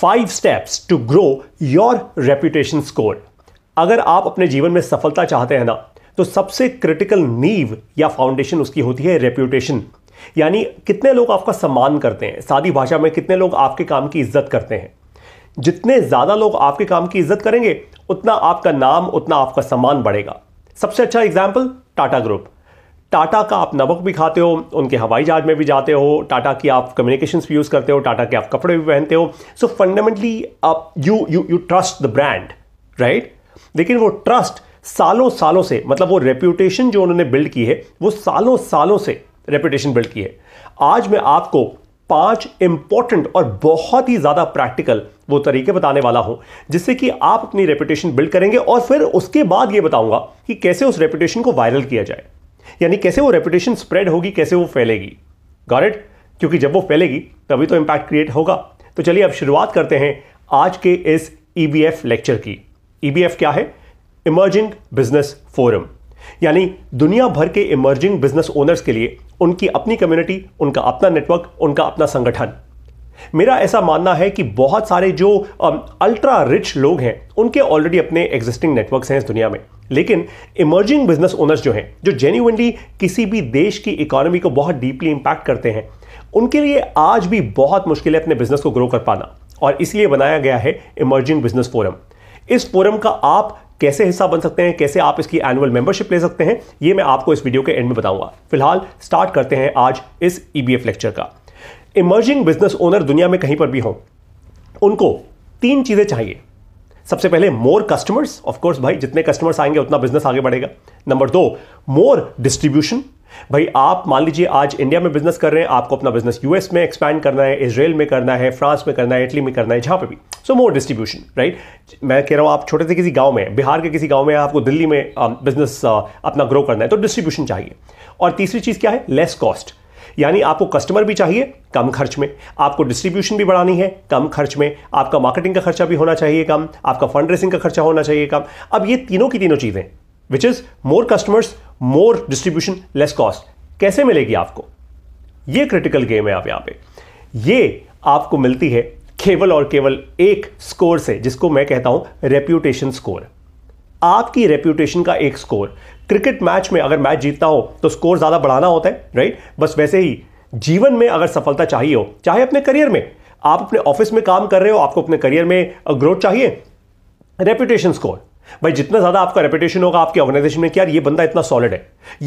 Five steps to grow your reputation score अगर आप अपने जीवन में सफलता चाहते हैं ना तो सबसे क्रिटिकल नीव या फाउंडेशन उसकी होती है रेप्यूटेशन यानी कितने लोग आपका सम्मान करते हैं सादी भाषा में कितने लोग आपके काम की इज्जत करते हैं जितने ज़्यादा लोग आपके काम की इज्जत करेंगे उतना आपका नाम उतना आपका सम्मान बढ़ेगा सबसे अच्छा एग्जाम्पल टाटा ग्रुप टाटा का आप नमक भी खाते हो उनके हवाई जहाज में भी जाते हो टाटा की आप कम्युनिकेशन भी यूज़ करते हो टाटा के आप कपड़े भी पहनते हो सो फंडामेंटली आप you you you trust the brand right लेकिन वो ट्रस्ट सालों सालों से मतलब वो रेप्यूटेशन जो उन्होंने बिल्ड की है वो सालों सालों से रेप्यूटेशन बिल्ड की है आज मैं आपको पांच इंपॉर्टेंट और बहुत ही ज़्यादा प्रैक्टिकल वो तरीके बताने वाला हूं जिससे कि आप अपनी रेपुटेशन बिल्ड करेंगे और फिर उसके बाद ये बताऊंगा कि कैसे उस रेपुटेशन को वायरल किया जाए यानी कैसे वो रेपुटेशन स्प्रेड होगी कैसे वो फैलेगी गॉरेट क्योंकि जब वो फैलेगी तभी तो इम्पैक्ट क्रिएट होगा तो चलिए अब शुरुआत करते हैं आज के इस ई e लेक्चर की ई e क्या है इमर्जिंग बिजनेस फोरम यानी दुनिया भर के इमर्जिंग बिजनेस ओनर्स के लिए उनकी अपनी कम्युनिटी उनका अपना नेटवर्क उनका अपना संगठन मेरा ऐसा मानना है कि बहुत सारे जो अल्ट्रा रिच लोग हैं उनके ऑलरेडी अपने एग्जिस्टिंग नेटवर्क्स हैं इस दुनिया में लेकिन इमर्जिंग बिजनेस ओनर्स जो हैं जो जेन्यूनली किसी भी देश की इकोनॉमी को बहुत डीपली इंपैक्ट करते हैं उनके लिए आज भी बहुत मुश्किल है अपने बिजनेस को ग्रो कर पाना और इसलिए बनाया गया है इमर्जिंग बिजनेस फोरम इस फोरम का आप कैसे हिस्सा बन सकते हैं कैसे आप इसकी एनुअल मेंबरशिप ले सकते हैं ये मैं आपको इस वीडियो के एंड में बताऊंगा फिलहाल स्टार्ट करते हैं आज इस ईबीएफ e लेक्चर का इमर्जिंग बिजनेस ओनर दुनिया में कहीं पर भी हो उनको तीन चीज़ें चाहिए सबसे पहले मोर कस्टमर्स ऑफकोर्स भाई जितने कस्टमर्स आएंगे उतना बिजनेस आगे बढ़ेगा नंबर दो मोर डिस्ट्रीब्यूशन भाई आप मान लीजिए आज इंडिया में बिजनेस कर रहे हैं आपको अपना बिजनेस यूएस में एक्सपैंड करना है इसराइल में करना है फ्रांस में करना है इटली में करना है जहां पे भी सो मोर डिस्ट्रीब्यूशन राइट मैं कह रहा हूं आप छोटे से किसी गांव में बिहार के किसी गांव में आपको दिल्ली में बिजनेस अपना ग्रो करना है तो डिस्ट्रीब्यूशन चाहिए और तीसरी चीज क्या है लेस कॉस्ट यानी आपको कस्टमर भी चाहिए कम खर्च में आपको डिस्ट्रीब्यूशन भी बढ़ानी है कम खर्च में आपका मार्केटिंग का खर्चा भी होना चाहिए कम आपका फंड रेसिंग का खर्चा होना चाहिए कम अब ये तीनों की तीनों चीज़ें which is more customers more distribution less cost कैसे मिलेगी आपको ये क्रिटिकल गेम है आप यहां पे ये आपको मिलती है केवल और केवल एक स्कोर से जिसको मैं कहता हूं रेप्यूटेशन स्कोर आपकी रेप्यूटेशन का एक स्कोर क्रिकेट मैच में अगर मैच जीतना हो तो स्कोर ज़्यादा बढ़ाना होता है राइट बस वैसे ही जीवन में अगर सफलता चाहिए हो चाहे अपने करियर में आप अपने ऑफिस में काम कर रहे हो आपको अपने करियर में ग्रोथ चाहिए रेपुटेशन स्कोर भाई जितना ज़्यादा आपका रेपुटेशन होगा आपके ऑर्गेनाइजेशन में कि यार ये बंदा इतना सॉलिड है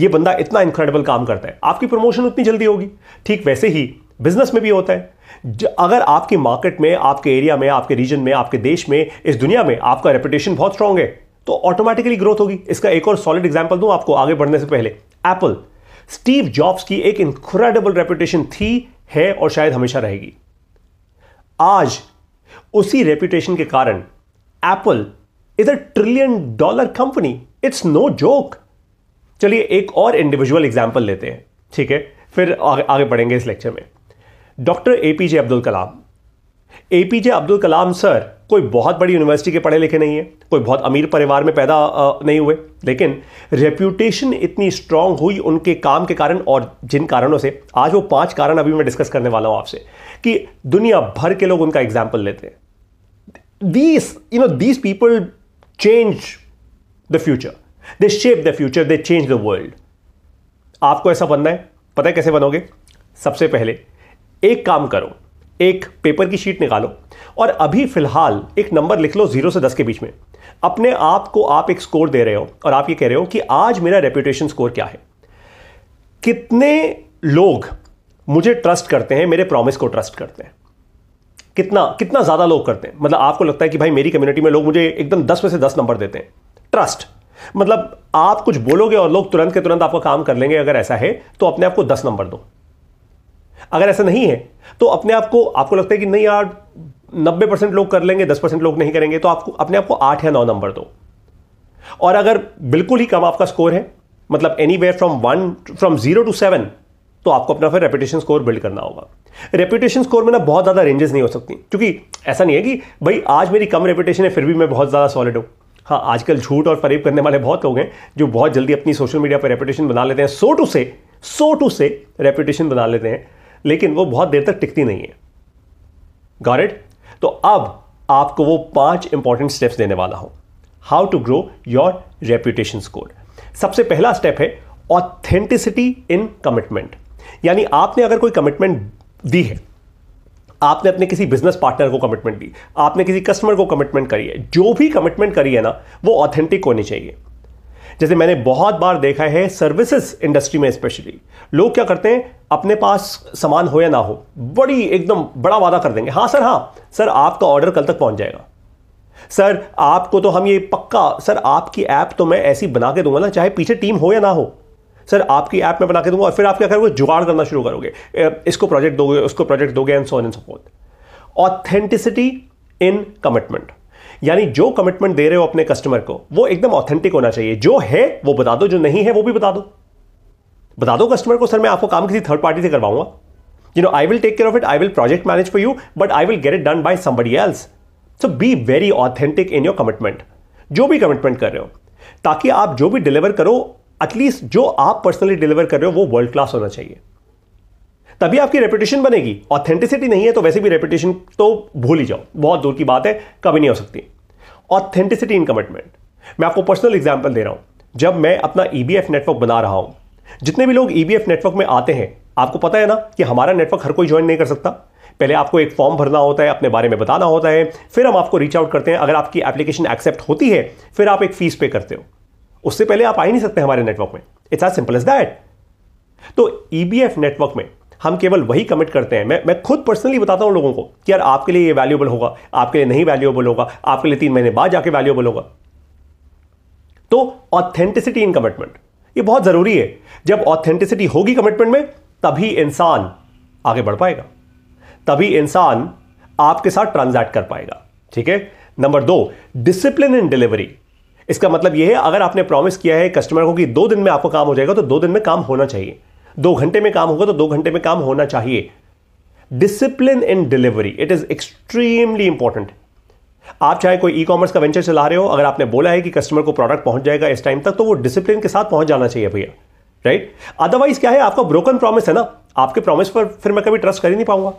ये बंदा इतना इनक्रेडिबल काम करता है आपकी प्रमोशन उतनी जल्दी होगी ठीक वैसे ही बिजनेस में भी होता है अगर आपकी मार्केट में आपके एरिया में आपके रीजन में आपके देश में इस दुनिया में आपका रेपुटेशन बहुत स्ट्रांग है तो ऑटोमेटिकली ग्रोथ होगी इसका एक और सॉलिड एग्जाम्पल दूं आपको आगे बढ़ने से पहले एप्पल स्टीव जॉब्स की एक इनक्रेडिबल रेपुटेशन थी है और शायद हमेशा रहेगी आज उसी रेपुटेशन के कारण Apple is a trillion dollar company it's no joke चलिए एक और इंडिविजुअल एग्जाम्पल लेते हैं ठीक है फिर आगे, बढ़ेंगे इस लेक्चर में doctor A Abdul Kalam A P J Abdul Kalam sir कोई बहुत बड़ी यूनिवर्सिटी के पढ़े लिखे नहीं है कोई बहुत अमीर परिवार में पैदा नहीं हुए लेकिन रेप्यूटेशन इतनी स्ट्रांग हुई उनके काम के कारण और जिन कारणों से आज वो पांच कारण अभी मैं डिस्कस करने वाला हूं आपसे कि दुनिया भर के लोग उनका एग्जाम्पल लेते हैं these you know these people change the future they shape the future they change the world आपको ऐसा बनना है पता है कैसे बनोगे सबसे पहले एक काम करो एक पेपर की शीट निकालो और अभी फिलहाल एक नंबर लिख लो जीरो से दस के बीच में अपने आप को आप एक स्कोर दे रहे हो और आप ये कह रहे हो कि आज मेरा रेपुटेशन स्कोर क्या है कितने लोग मुझे ट्रस्ट करते हैं मेरे प्रॉमिस को ट्रस्ट करते हैं कितना कितना ज़्यादा लोग करते हैं मतलब आपको लगता है कि भाई मेरी कम्युनिटी में लोग मुझे एकदम दस में से दस नंबर देते हैं ट्रस्ट मतलब आप कुछ बोलोगे और लोग तुरंत के तुरंत आपका काम कर लेंगे अगर ऐसा है तो अपने आप को दस नंबर दो अगर ऐसा नहीं है तो अपने आप को आपको लगता है कि नहीं यार नब्बे परसेंट लोग कर लेंगे दस परसेंट लोग नहीं करेंगे तो आपको अपने आप को आठ या नौ नंबर दो और अगर बिल्कुल ही कम आपका स्कोर है मतलब anywhere from one from zero to seven तो आपको अपना फिर रेपुटेशन स्कोर बिल्ड करना होगा रेपुटेशन स्कोर में ना बहुत ज़्यादा रेंजेस नहीं हो सकती क्योंकि ऐसा नहीं है कि भाई आज मेरी कम रेपुटेशन है फिर भी मैं बहुत ज़्यादा सॉलिड हूं हाँ आजकल झूठ और फरेब करने वाले बहुत लोग हैं जो बहुत जल्दी अपनी सोशल मीडिया पर रेपुटेशन बना लेते हैं सो टू से सो टू से रेपुटेशन बना लेते हैं लेकिन वो बहुत देर तक टिकती नहीं है गॉरेट तो अब आपको वो पांच इंपॉर्टेंट स्टेप्स देने वाला हूं how to grow your reputation score सबसे पहला स्टेप है ऑथेंटिसिटी इन कमिटमेंट यानी आपने अगर कोई कमिटमेंट दी है आपने अपने किसी बिजनेस पार्टनर को कमिटमेंट दी आपने किसी कस्टमर को कमिटमेंट करी है जो भी कमिटमेंट करी है ना वो ऑथेंटिक होनी चाहिए जैसे मैंने बहुत बार देखा है सर्विसेज इंडस्ट्री में स्पेशली लोग क्या करते हैं अपने पास सामान हो या ना हो बड़ी एकदम बड़ा वादा कर देंगे हाँ सर हाँ सर आपका ऑर्डर कल तक पहुंच जाएगा सर आपको तो हम ये पक्का सर आपकी ऐप तो मैं ऐसी बना के दूंगा ना चाहे पीछे टीम हो या ना हो सर आपकी ऐप में बना के दूंगा और फिर आप क्या करोगे जुगाड़ करना शुरू करोगे इसको प्रोजेक्ट दोगे उसको प्रोजेक्ट दोगे and so and support authenticity in commitment यानी जो कमिटमेंट दे रहे हो अपने कस्टमर को वो एकदम ऑथेंटिक होना चाहिए जो है वो बता दो जो नहीं है वो भी बता दो बता दो कस्टमर को सर मैं आपको काम किसी थर्ड पार्टी से करवाऊंगा you know I will take care of it I will project manage for you but I will get it done by somebody else so be very authentic in your commitment जो भी commitment कर रहे हो ताकि आप जो भी deliver करो एटलीस्ट जो आप पर्सनली डिलीवर कर रहे हो वो वर्ल्ड क्लास होना चाहिए तभी आपकी रेपुटेशन बनेगी ऑथेंटिसिटी नहीं है तो वैसे भी रेपुटेशन तो भूल ही जाओ बहुत दूर की बात है कभी नहीं हो सकती ऑथेंटिसिटी इन कमिटमेंट मैं आपको पर्सनल एग्जाम्पल दे रहा हूं जब मैं अपना ई e नेटवर्क बना रहा हूं जितने भी लोग ई e नेटवर्क में आते हैं आपको पता है ना कि हमारा नेटवर्क हर कोई ज्वाइन नहीं कर सकता पहले आपको एक फॉर्म भरना होता है अपने बारे में बताना होता है फिर हम आपको रीच आउट करते हैं अगर आपकी एप्लीकेशन एक्सेप्ट होती है फिर आप एक फीस पे करते हो उससे पहले आप आ ही नहीं सकते हमारे नेटवर्क में it's as simple as that तो ई e नेटवर्क में हम केवल वही कमिट करते हैं मैं मैं खुद पर्सनली बताता हूँ लोगों को कि यार आपके लिए ये वैल्यूबल होगा आपके लिए नहीं वैल्यूएबल होगा आपके लिए तीन महीने बाद जाके वैल्यूएबल होगा तो ऑथेंटिसिटी इन कमिटमेंट ये बहुत ज़रूरी है जब ऑथेंटिसिटी होगी कमिटमेंट में तभी इंसान आगे बढ़ पाएगा तभी इंसान आपके साथ ट्रांजैक्ट कर पाएगा ठीक है नंबर दो डिसिप्लिन इन डिलीवरी इसका मतलब यह है अगर आपने प्रॉमिस किया है कस्टमर को कि दो दिन में आपको काम हो जाएगा तो दो दिन में काम होना चाहिए दो घंटे में काम होगा तो दो घंटे में काम होना चाहिए discipline in delivery it is extremely important आप चाहे कोई ई कॉमर्स का वेंचर चला रहे हो अगर आपने बोला है कि कस्टमर को प्रोडक्ट पहुंच जाएगा इस टाइम तक तो वो डिसिप्लिन के साथ पहुंच जाना चाहिए भैया राइट अदरवाइज क्या है आपका ब्रोकन प्रॉमिस है ना आपके प्रॉमिस पर फिर मैं कभी ट्रस्ट कर ही नहीं पाऊंगा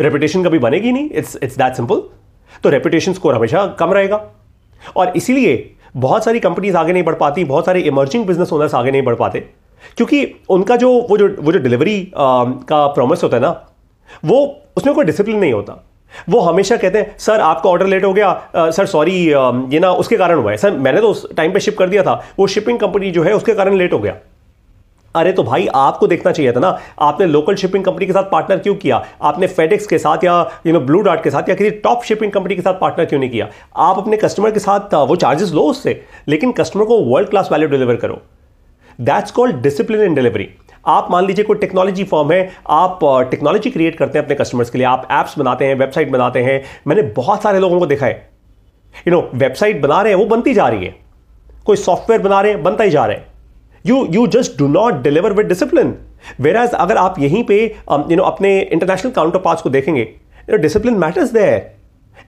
रेपुटेशन कभी बनेगी नहीं इट्स इट्स दैट सिंपल तो रेपुटेशन स्कोर हमेशा कम रहेगा और इसीलिए बहुत सारी कंपनीज आगे नहीं बढ़ पाती बहुत सारे इमर्जिंग बिजनेस ओनर्स आगे नहीं बढ़ पाते क्योंकि उनका जो वो जो वो जो डिलीवरी का प्रॉमिस होता है ना वो उसमें कोई डिसिप्लिन नहीं होता वो हमेशा कहते हैं सर आपका ऑर्डर लेट हो गया आ, सर सॉरी ये ना उसके कारण हुआ है सर मैंने तो उस टाइम पे शिप कर दिया था वो शिपिंग कंपनी जो है उसके कारण लेट हो गया अरे तो भाई आपको देखना चाहिए था ना आपने लोकल शिपिंग कंपनी के साथ पार्टनर क्यों किया आपने फेडेक्स के साथ या यू नो ब्लू डार्ट के साथ या किसी टॉप शिपिंग कंपनी के साथ पार्टनर क्यों नहीं किया आप अपने कस्टमर के साथ वो चार्जेस लो उससे लेकिन कस्टमर को वर्ल्ड क्लास वैल्यू डिलीवर करो that's called discipline in delivery आप मान लीजिए कोई टेक्नोलॉजी फॉर्म है आप टेक्नोलॉजी क्रिएट करते हैं अपने कस्टमर्स के लिए आप एप्स बनाते हैं वेबसाइट बनाते हैं मैंने बहुत सारे लोगों को देखा है यू नो वेबसाइट बना रहे हैं वो बनती जा रही है कोई सॉफ्टवेयर बना रहे हैं बनता ही जा रहा है you you just do not deliver with discipline whereas अगर आप यहीं पे यू नो अपने इंटरनेशनल काउंटर पार्ट को देखेंगे discipline matters there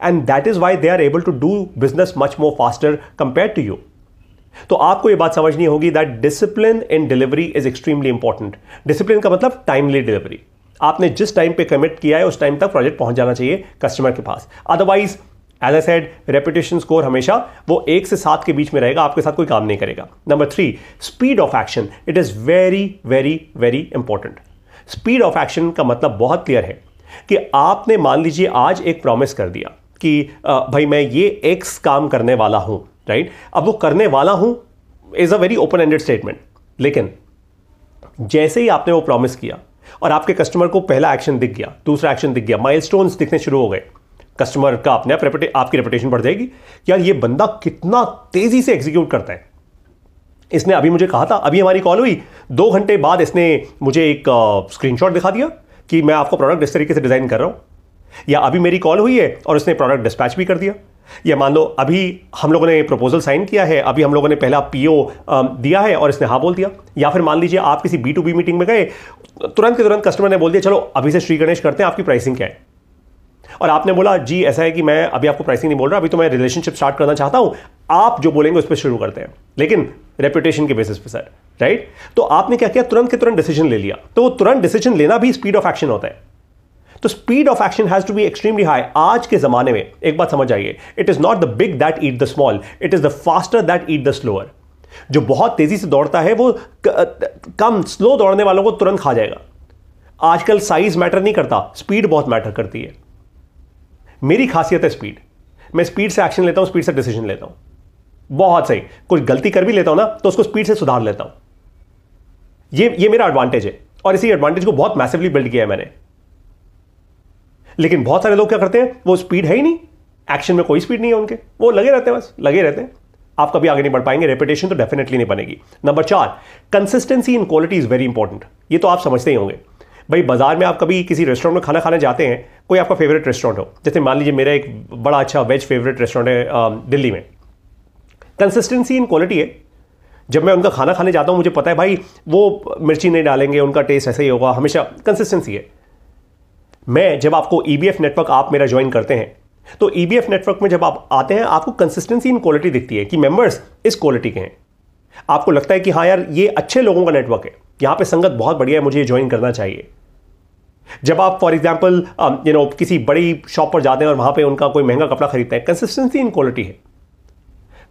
and that is why they are able to do business much more faster compare to you तो आपको यह बात समझनी होगी that discipline in delivery is extremely important discipline का मतलब टाइमली डिलीवरी आपने जिस टाइम पे कमिट किया है उस टाइम तक प्रोजेक्ट पहुंच जाना चाहिए कस्टमर के पास otherwise as I said reputation score हमेशा वो एक से सात के बीच में रहेगा आपके साथ कोई काम नहीं करेगा number three speed of action it is very very very important speed of action का मतलब बहुत क्लियर है कि आपने मान लीजिए आज एक प्रॉमिस कर दिया कि भाई मैं ये एक्स काम करने वाला हूं राइट अब वो करने वाला हूं is a very open ended statement लेकिन जैसे ही आपने वो प्रॉमिस किया और आपके कस्टमर को पहला एक्शन दिख गया दूसरा एक्शन दिख गया माइलस्टोन्स दिखने शुरू हो गए कस्टमर का अपने आप रेपुटे आपकी रेपुटेशन बढ़ जाएगी यार ये बंदा कितना तेजी से एग्जीक्यूट करता है इसने अभी मुझे कहा था अभी हमारी कॉल हुई दो घंटे बाद इसने मुझे एक स्क्रीनशॉट दिखा दिया कि मैं आपको प्रोडक्ट इस तरीके से डिज़ाइन कर रहा हूं या अभी मेरी कॉल हुई है और उसने प्रोडक्ट डिस्पैच भी कर दिया या मान लो अभी हम लोगों ने प्रपोजल साइन किया है अभी हम लोगों ने पहला पीओ दिया है और इसने हाँ बोल दिया या फिर मान लीजिए आप किसी बी टू बी मीटिंग में गए तुरंत के तुरंत कस्टमर ने बोल दिया चलो अभी से श्री गणेश करते हैं आपकी प्राइसिंग क्या है और आपने बोला जी ऐसा है कि मैं अभी आपको प्राइसिंग नहीं बोल रहा अभी तो मैं रिलेशनशिप स्टार्ट करना चाहता हूं आप जो बोलेंगे उस पर शुरू करते हैं लेकिन रेपुटेशन के बेसिस पे सर राइट तो आपने क्या किया तुरंत के तुरंत डिसीजन ले लिया तो वो तुरंत डिसीजन लेना भी स्पीड ऑफ एक्शन होता है तो speed of action has to be extremely high आज के ज़माने में एक बात समझ आइए it is not the big that eat the small it is the faster that eat the slower जो बहुत तेज़ी से दौड़ता है वो कम स्लो दौड़ने वालों को तुरंत खा जाएगा आजकल साइज मैटर नहीं करता स्पीड बहुत मैटर करती है मेरी खासियत है स्पीड मैं स्पीड से एक्शन लेता हूं स्पीड से डिसीजन लेता हूं बहुत सही कुछ गलती कर भी लेता हूं ना तो उसको स्पीड से सुधार लेता हूं ये ये मेरा एडवांटेज है और इसी एडवांटेज को बहुत मैसिवली बिल्ड किया है मैंने लेकिन बहुत सारे लोग क्या करते हैं वो स्पीड है ही नहीं एक्शन में कोई स्पीड नहीं है उनके वो लगे रहते हैं बस लगे रहते हैं आप कभी आगे नहीं बढ़ पाएंगे रेपुटेशन तो डेफिनेटली नहीं बनेगी नंबर चार consistency in quality is very important ये तो आप समझते ही होंगे भाई बाजार में आप कभी किसी रेस्टोरेंट में खाना खाने जाते हैं कोई आपका फेवरेट रेस्टोरेंट हो जैसे मान लीजिए मेरा एक बड़ा अच्छा वेज फेवरेट रेस्टोरेंट है दिल्ली में कंसिस्टेंसी इन क्वालिटी है जब मैं उनका खाना खाने जाता हूँ मुझे पता है भाई वो मिर्ची नहीं डालेंगे उनका टेस्ट ऐसा ही होगा हमेशा कंसिस्टेंसी है मैं जब आपको ई e नेटवर्क आप मेरा ज्वाइन करते हैं तो ई e नेटवर्क में जब आप आते हैं आपको कंसिस्टेंसी इन क्वालिटी दिखती है कि मेंबर्स इस क्वालिटी के हैं आपको लगता है कि हाँ यार ये अच्छे लोगों का नेटवर्क है यहाँ पे संगत बहुत बढ़िया है मुझे ज्वाइन करना चाहिए जब आप फॉर एग्जाम्पल यू नो किसी बड़ी शॉप पर जाते हैं और वहाँ पे उनका कोई महंगा कपड़ा खरीदते हैं कंसिस्टेंसी इन क्वालिटी है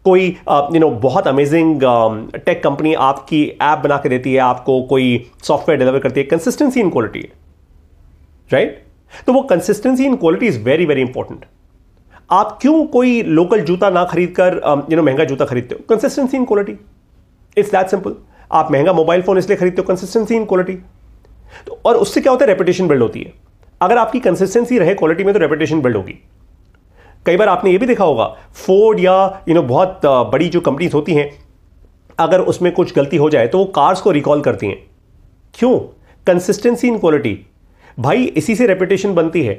कोई यू uh, नो बहुत अमेजिंग टेक कंपनी आपकी ऐप बना के देती है आपको कोई सॉफ्टवेयर डिलीवर करती है कंसिस्टेंसी इन क्वालिटी है राइट तो वो consistency in quality is very very important आप क्यों कोई लोकल जूता ना खरीद कर यू um, नो महंगा जूता खरीदते हो consistency in quality it's that simple आप महंगा मोबाइल फोन इसलिए खरीदते हो कंसिस्टेंसी इन क्वालिटी तो और उससे क्या होता है रेपुटेशन बिल्ड होती है अगर आपकी कंसिस्टेंसी रहे क्वालिटी में तो रेपुटेशन बिल्ड होगी कई बार आपने ये भी देखा होगा फोर्ड या यू नो बहुत uh, बड़ी जो कंपनीज होती हैं अगर उसमें कुछ गलती हो जाए तो वो कार्स को रिकॉल करती हैं क्यों कंसिस्टेंसी इन क्वालिटी भाई इसी से रेपुटेशन बनती है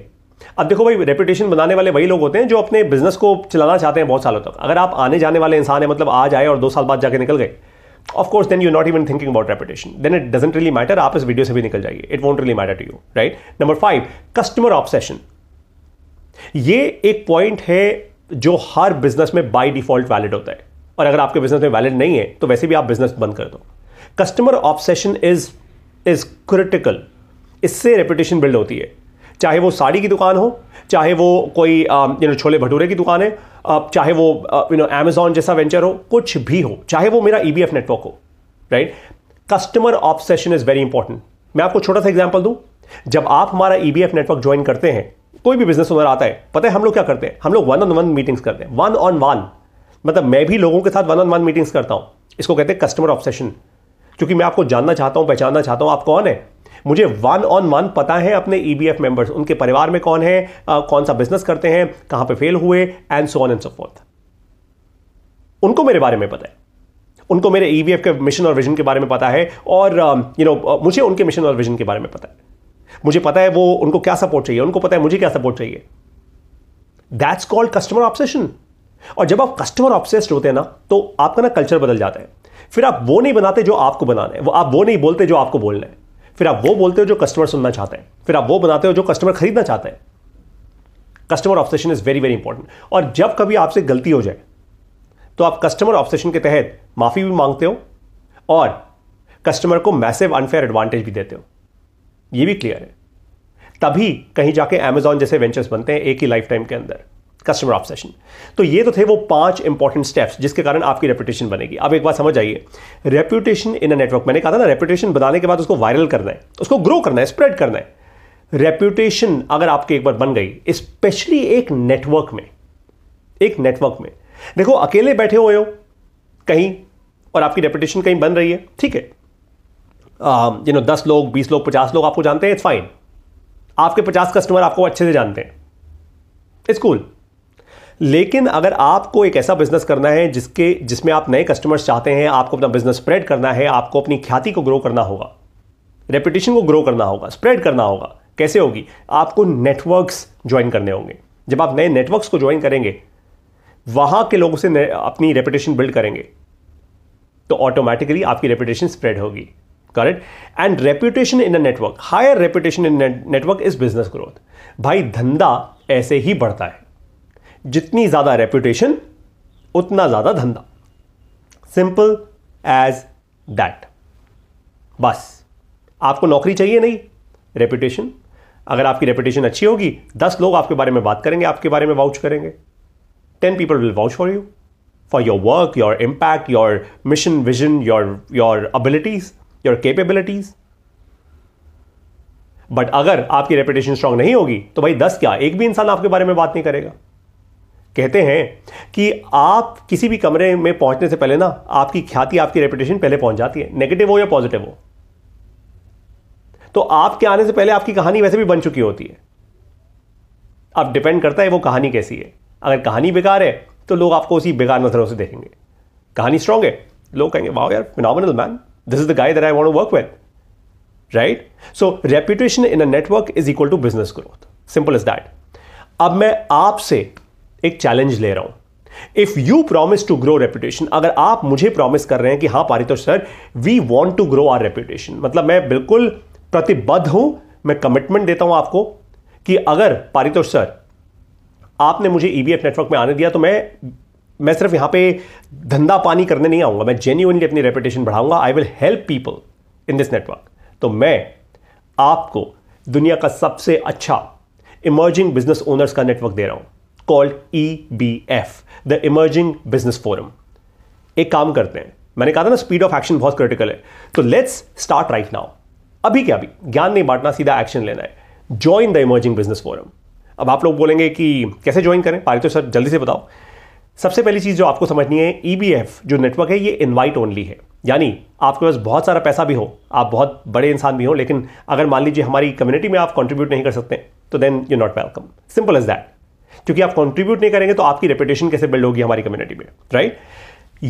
अब देखो भाई रेपुटेशन बनाने वाले वही लोग होते हैं जो अपने बिजनेस को चलाना चाहते हैं बहुत सालों तक अगर आप आने जाने वाले इंसान है मतलब आज आए और दो साल बाद जाके निकल गए of course then you not even thinking about reputation then it doesn't really matter आप इस वीडियो से भी निकल जाइए it won't really matter to you right number five customer obsession ये एक पॉइंट है जो हर बिजनेस में बाई डिफॉल्ट वैलिड होता है और अगर आपके बिजनेस में वैलिड नहीं है तो वैसे भी आप बिजनेस बंद कर दो customer obsession is is critical इससे रेपुटेशन बिल्ड होती है चाहे वो साड़ी की दुकान हो चाहे वो कोई यू नो छोले भटूरे की दुकान है चाहे वो यू नो अमेजोन जैसा वेंचर हो कुछ भी हो चाहे वो मेरा ई e नेटवर्क हो right customer obsession is very important मैं आपको छोटा सा एग्जाम्पल दूँ जब आप हमारा ई नेटवर्क ज्वाइन करते हैं कोई भी बिजनेस ओनर आता है पता है हम लोग क्या करते हैं हम लोग वन ऑन वन मीटिंग्स करते हैं वन ऑन वन मतलब मैं भी लोगों के साथ वन ऑन वन मीटिंग्स करता हूं इसको कहते हैं कस्टमर ऑब्सेशन क्योंकि मैं आपको जानना चाहता हूं पहचानना चाहता हूं आप कौन है मुझे वन ऑन वन पता है अपने ईबीएफ e मेंबर्स उनके परिवार में कौन है आ, कौन सा बिजनेस करते हैं कहां पे फेल हुए and so on and so forth उनको मेरे बारे में पता है उनको मेरे ईवीएफ e के मिशन और विजन के बारे में पता है और यू नो you know, मुझे उनके मिशन और विजन के बारे में पता है मुझे पता है वो उनको क्या सपोर्ट चाहिए उनको पता है मुझे क्या सपोर्ट चाहिए दैट्स कॉल्ड कस्टमर ऑब्सेशन और जब आप कस्टमर ऑब्सेस्ड होते हैं ना तो आपका ना कल्चर बदल जाता है फिर आप वो नहीं बनाते जो आपको बनाना है वो आप वो नहीं बोलते जो आपको बोलना है फिर आप वो बोलते हो जो कस्टमर सुनना चाहते हैं फिर आप वो बनाते हो जो कस्टमर खरीदना चाहते हैं customer obsession is very very important और जब कभी आपसे गलती हो जाए तो आप कस्टमर ऑब्सेशन के तहत माफी भी मांगते हो और कस्टमर को मैसिव अनफेयर एडवांटेज भी देते हो ये भी क्लियर है तभी कहीं जाके अमेजॉन जैसे वेंचर्स बनते हैं एक ही लाइफ टाइम के अंदर कस्टमर ऑब्सेशन तो ये तो थे वो पांच इंपॉर्टेंट स्टेप्स जिसके कारण आपकी रेपुटेशन बनेगी आप एक बात समझ आइए रेपुटेशन इन अ नेटवर्क मैंने कहा था ना रेपुटेशन बनाने के बाद उसको वायरल करना है उसको ग्रो करना है स्प्रेड करना है रेपुटेशन अगर आपकी एक बार बन गई स्पेशली एक नेटवर्क में एक नेटवर्क में देखो अकेले बैठे हुए हो कहीं और आपकी रेपुटेशन कहीं बन रही है ठीक है यू नो दस लोग बीस लोग पचास लोग आपको जानते हैं इट्स फाइन आपके पचास कस्टमर आपको अच्छे से जानते हैं इट्स कूल cool. लेकिन अगर आपको एक ऐसा बिजनेस करना है जिसके जिसमें आप नए कस्टमर्स चाहते हैं आपको अपना बिजनेस स्प्रेड करना है आपको अपनी ख्याति को ग्रो करना होगा रेपुटेशन को ग्रो करना होगा स्प्रेड करना होगा कैसे होगी आपको नेटवर्क्स ज्वाइन करने होंगे जब आप नए नेटवर्क्स को ज्वाइन करेंगे वहां के लोगों से अपनी रेपुटेशन बिल्ड करेंगे तो ऑटोमेटिकली आपकी रेपुटेशन स्प्रेड होगी correct and reputation in a network higher reputation in network is business growth भाई धंधा ऐसे ही बढ़ता है जितनी ज़्यादा रेपुटेशन उतना ज़्यादा धंधा सिंपल एज दैट बस आपको नौकरी चाहिए नहीं रेपुटेशन अगर आपकी रेपुटेशन अच्छी होगी दस लोग आपके बारे में बात करेंगे आपके बारे में वाउच करेंगे ten people will vouch for you for your work your impact your mission vision your your abilities your capabilities but अगर आपकी रेपुटेशन स्ट्रांग नहीं होगी तो भाई दस क्या एक भी इंसान आपके बारे में बात नहीं करेगा कहते हैं कि आप किसी भी कमरे में पहुंचने से पहले ना आपकी ख्याति आपकी रेपुटेशन पहले पहुंच जाती है नेगेटिव हो या पॉजिटिव हो तो आपके आने से पहले आपकी कहानी वैसे भी बन चुकी होती है अब डिपेंड करता है वो कहानी कैसी है अगर कहानी बेकार है तो लोग आपको उसी बेकार नजरों से देखेंगे कहानी स्ट्रांग है लोग कहेंगे वाओ यार phenomenal man this is the guy that I want to work with right so reputation in a network is equal to business growth simple is that अब मैं आपसे एक चैलेंज ले रहा हूं if you promise to grow reputation अगर आप मुझे प्रॉमिस कर रहे हैं कि हां Paritosh sir we want to grow our reputation मतलब मैं बिल्कुल प्रतिबद्ध हूं मैं कमिटमेंट देता हूं आपको कि अगर पारितोष सर आपने मुझे ईबीएफ e नेटवर्क में आने दिया तो मैं मैं सिर्फ यहां पे धंधा पानी करने नहीं आऊंगा मैं जेन्यूनली अपनी रेपुटेशन बढ़ाऊंगा I will help people in this network तो मैं आपको दुनिया का सबसे अच्छा इमर्जिंग बिजनेस ओनर्स का नेटवर्क दे रहा हूं be EBF, the emerging business forum एक काम करते हैं मैंने कहा था ना स्पीड ऑफ एक्शन बहुत क्रिटिकल है तो लेट्स स्टार्ट राइट नाउ अभी क्या अभी ज्ञान नहीं बांटना सीधा एक्शन लेना है join the emerging business forum अब आप लोग बोलेंगे कि कैसे ज्वाइन करें पारित तो सर जल्दी से बताओ सबसे पहली चीज़ जो आपको समझनी है ई e जो नेटवर्क है ये इन्वाइट ओनली है यानी आपके पास बहुत सारा पैसा भी हो आप बहुत बड़े इंसान भी हो लेकिन अगर मान लीजिए हमारी कम्युनिटी में आप कंट्रीब्यूट नहीं कर सकते तो then you not welcome simple is that क्योंकि आप कॉन्ट्रीब्यूट नहीं करेंगे तो आपकी रेपुटेशन कैसे बिल्ड होगी हमारी कम्युनिटी में राइट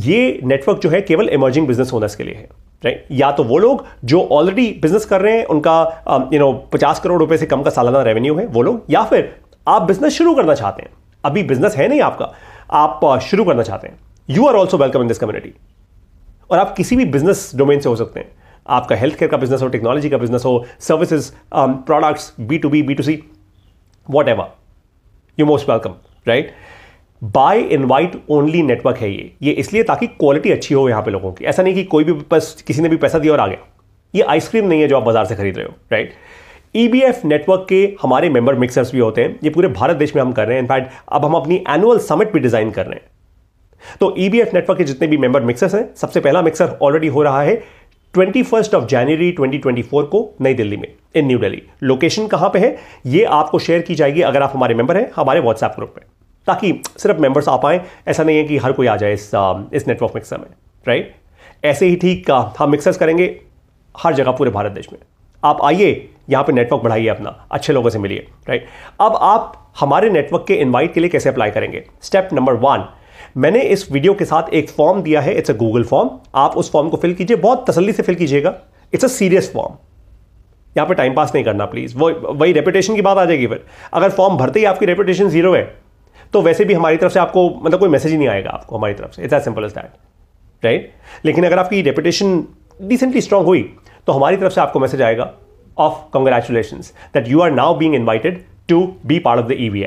ये नेटवर्क जो है केवल इमर्जिंग बिजनेस ओनर्स के लिए है राइट या तो वो लोग जो ऑलरेडी बिजनेस कर रहे हैं उनका यू um, नो पचास करोड़ रुपए से कम का सालाना रेवेन्यू है वो लोग या फिर आप बिजनेस शुरू करना चाहते हैं अभी बिजनेस है नहीं आपका आप uh, शुरू करना चाहते हैं you are also welcome in this community और आप किसी भी बिजनेस डोमेन से हो सकते हैं आपका हेल्थ केयर का बिजनेस हो टेक्नोलॉजी का बिजनेस हो services products B to B B to C whatever you most welcome right by invite only network है ये ये इसलिए ताकि क्वालिटी अच्छी हो यहाँ पे लोगों की ऐसा नहीं कि कोई भी बस किसी ने भी पैसा दिया और आ गया ये आइसक्रीम नहीं है जो आप बाजार से खरीद रहे हो राइट ईबीएफ नेटवर्क के हमारे मेंबर मिक्सर्स भी होते हैं ये पूरे भारत देश में हम कर रहे हैं इनफैक्ट अब हम अपनी एनुअल समिट भी डिजाइन कर रहे हैं तो ईबीएफ e नेटवर्क के जितने भी मेंबर मिक्सर्स हैं सबसे पहला मिक्सर ऑलरेडी हो रहा है ट्वेंटी फर्स्ट ऑफ जनवरी 2024 को नई दिल्ली में इन न्यू दिल्ली लोकेशन कहां पे है ये आपको शेयर की जाएगी अगर आप हमारे मेंबर हैं हमारे व्हाट्सएप ग्रुप में ताकि सिर्फ मेंबर्स आ पाए ऐसा नहीं है कि हर कोई आ जाए इस इस नेटवर्क मिक्सर में राइट ऐसे ही ठीक हाँ, हम मिक्सर्स करेंगे हर जगह पूरे भारत देश में आप आइए यहां पे नेटवर्क बढ़ाइए अपना अच्छे लोगों से मिलिए राइट अब आप हमारे नेटवर्क के इनवाइट के लिए कैसे अप्लाई करेंगे स्टेप नंबर वन मैंने इस वीडियो के साथ एक फॉर्म दिया है इट्स अ गूगल फॉर्म आप उस फॉर्म को फिल कीजिए बहुत तसल्ली से फिल कीजिएगा इट्स अ सीरियस फॉर्म यहां पे टाइम पास नहीं करना प्लीज़ वो वही रेपुटेशन की बात आ जाएगी फिर अगर फॉर्म भरते ही आपकी रेपुटेशन जीरो है तो वैसे भी हमारी तरफ से आपको मतलब कोई मैसेज ही नहीं आएगा आपको हमारी तरफ से it's as simple as that right लेकिन अगर आपकी रेपुटेशन डिसेंटली स्ट्रांग हुई तो हमारी तरफ से आपको मैसेज आएगा of congratulation that you are now being invited to be part of the E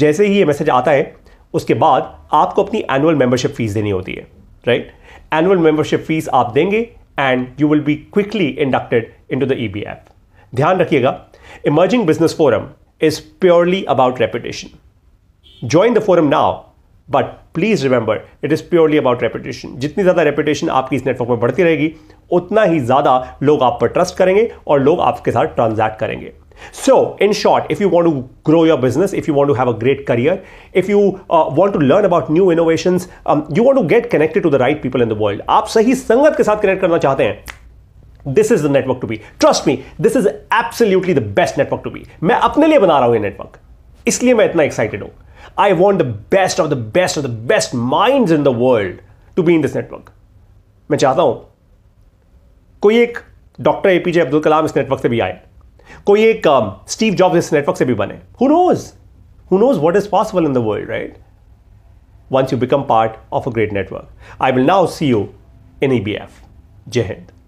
जैसे ही ये मैसेज आता है उसके बाद आपको अपनी एनुअल मेंबरशिप फीस देनी होती है राइट एनुअल मेंबरशिप फीस आप देंगे and you will be quickly inducted in to the E B F ध्यान रखिएगा emerging business forum is purely about reputation join the forum now but please remember it is purely about reputation जितनी ज्यादा reputation आपकी इस network में बढ़ती रहेगी उतना ही ज्यादा लोग आप पर ट्रस्ट करेंगे और लोग आपके साथ ट्रांजैक्ट करेंगे So, in short, if you want to grow your business, if you want to have a great career, if you uh, want to learn about new innovations, um, you want to get connected to the right people in the world. आप सही संगत के साथ connect करना चाहते हैं this is the network to be trust me this is absolutely the best network to be मैं अपने लिए बना रहा हूं ये नेटवर्क इसलिए मैं इतना एक्साइटेड हूं I want the best of the best of the best mind in the world to be in this network मैं चाहता हूं कोई एक डॉक्टर एपीजे अब्दुल कलाम इस नेटवर्क से भी आए कोई एक स्टीव um, जॉब इस नेटवर्क से भी बने who knows who knows what is possible in the world right once you become part of a great network I will now see you in E B F जय हिंद